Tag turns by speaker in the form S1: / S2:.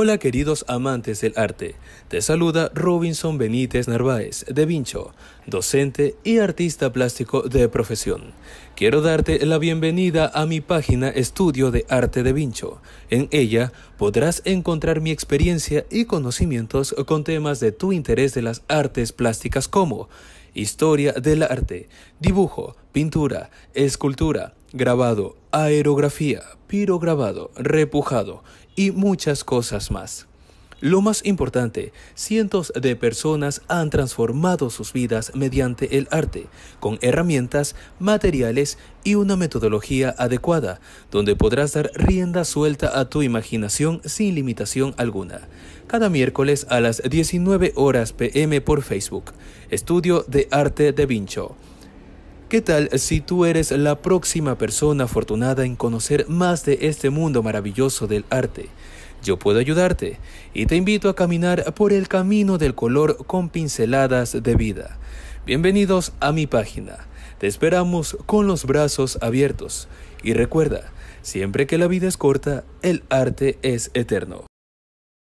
S1: Hola queridos amantes del arte, te saluda Robinson Benítez Narváez, de Vincho, docente y artista plástico de profesión. Quiero darte la bienvenida a mi página Estudio de Arte de Vincho. En ella podrás encontrar mi experiencia y conocimientos con temas de tu interés de las artes plásticas como historia del arte, dibujo, pintura, escultura, grabado, aerografía, pirograbado, repujado y muchas cosas más. Lo más importante, cientos de personas han transformado sus vidas mediante el arte, con herramientas, materiales y una metodología adecuada, donde podrás dar rienda suelta a tu imaginación sin limitación alguna. Cada miércoles a las 19 horas pm por Facebook, Estudio de Arte de Vincho. ¿Qué tal si tú eres la próxima persona afortunada en conocer más de este mundo maravilloso del arte? yo puedo ayudarte y te invito a caminar por el camino del color con pinceladas de vida. Bienvenidos a mi página. Te esperamos con los brazos abiertos. Y recuerda, siempre que la vida es corta, el arte es eterno.